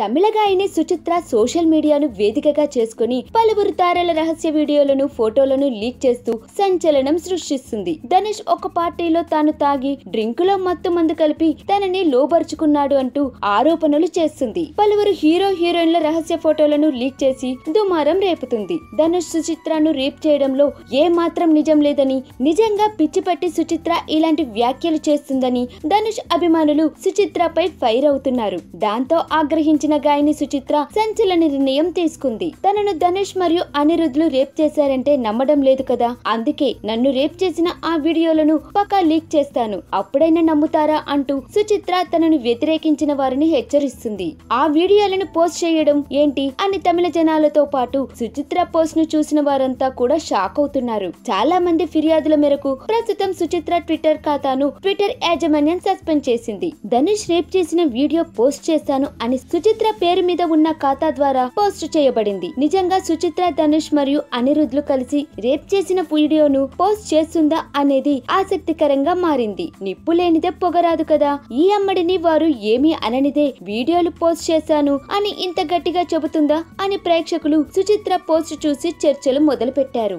తమిళగాయని Suchitra social మీడియాను వేదికగా చేసుకుని పలువురు తారల రహస్య వీడియోలను ఫోటోలను లీక్ చేస్తూ సంచలనం సృష్టిస్తుంది ధనుష్ ఒక పార్టీలో తాను తాగి డ్రింకులో మత్తు మందు కలిపి తనని లోబరుచుకున్నాడు అంటూ ఆరోపణలు చేస్తుంది పలువురు హీరో హీరోయిన్ల రహస్య ఫోటోలను లీక్ చేసి దుమారం రేపుతుంది ధనుష్ సుచిత్రను రేప్ చేయడంలో ఏ మాత్రం నిజం లేదని నిజంగా పిచ్చిపట్టి సుచిత్ర ఇలాంటి వ్యాఖ్యలు చేస్తుందని ధనుష్ అభిమానులు సుచిత్రపై ఫైర్ అవుతున్నారు దాంతో ఆగ్రహించిన నటించిన గాయని సుచిత్ర సంచలన నిర్ణయం తీసుకుంది తనను ధనుష్ మరియు అనిరుద్లు రేప్ చేశారంటే నమ్మడం లేదు కదా అందుకే నన్ను రేప్ చేసిన ఆ వీడియోలను పక్కా లీక్ చేస్తాను అప్పుడైనా నమ్ముతారా అంటూ సుచిత్ర తనను వ్యతిరేకించిన వారిని హెచ్చరిస్తుంది ఆ వీడియోలను పోస్ట్ చేయడం ఏంటి అని తమిళ జనాలతో పాటు సుచిత్ర పోస్ట్ ను చూసిన వారంతా కూడా షాక్ అవుతున్నారు చాలా మంది ఫిర్యాదుల మేరకు ప్రస్తుతం సుచిత్ర ట్విట్టర్ ఖాతాను ట్విట్టర్ యాజమాన్యం సస్పెండ్ చేసింది ధనుష్ రేప్ చేసిన వీడియో పోస్ట్ చేస్తాను అని సుచిత్ర సుచిత్ర పేరు మీద ఉన్న ఖాతా ద్వారా పోస్ట్ చేయబడింది నిజంగా సుచిత్ర ధనుష్ మరియు అనిరుద్లు కలిసి రేప్ చేసిన వీడియోను పోస్ట్ చేస్తుందా అనేది ఆసక్తికరంగా మారింది నిప్పు లేనిదే పొగరాదు కదా ఈ అమ్మడిని వారు ఏమీ అననిదే వీడియోలు పోస్ట్ చేశాను అని ఇంత గట్టిగా చెబుతుందా అని ప్రేక్షకులు సుచిత్ర పోస్ట్ చూసి చర్చలు మొదలుపెట్టారు